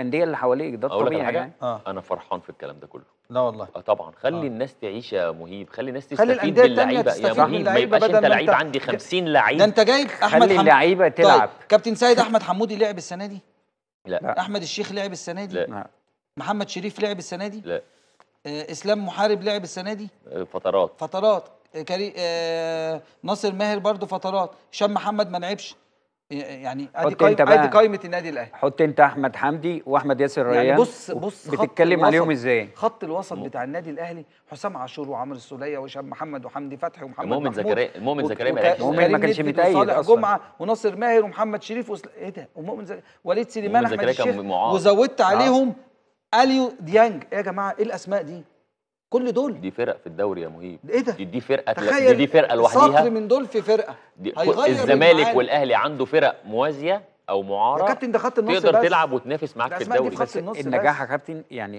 الانديه اللي حواليك ده الطبيعي يعني آه. انا فرحان في الكلام ده كله لا والله آه طبعا خلي آه. الناس تعيش يا مهيب خلي الناس تستفيد باللعيبه يا مهيب ما يبقاش انت لعيب عندي 50 لعيب ده انت جايب احمد خلي اللعيبه طيب، تلعب كابتن سيد احمد حمودي لعب السنه دي لا احمد الشيخ لعب السنه دي لا محمد شريف لعب السنه دي لا آه، اسلام محارب لعب السنه دي آه، فترات فترات آه، كري... آه ناصر ماهر برضو فترات هشام محمد ما لعبش يعني ادي قايمه ادي قايمه النادي الاهلي حط انت احمد حمدي واحمد ياسر يعني ريان يعني بص بص بتتكلم عليهم ازاي خط الوسط بتاع النادي الاهلي حسام عاشور وعمرو السوليه وهشام محمد وحمدي فتحي ومحمد مؤمن زكريا مؤمن زكريا مؤمن ما كانش متأيد صالح جمعه وناصر ماهر ومحمد شريف وسل... ايه ده ومؤمن زك... وليد سليمان احمد الشيخ وزودت عليهم اليو ديانج إيه يا جماعه ايه الاسماء دي كل دول دي فرق في الدوري يا مهيب ايه ده دي فرقه تخيل دي فرقه لوحديها صقر من دول في فرقه الزمالك والاهلي عنده فرق موازيه او معاره يا كابتن ده خط النص تقدر بس. تلعب وتنافس معاك في الدوري بس النجاح يا كابتن يعني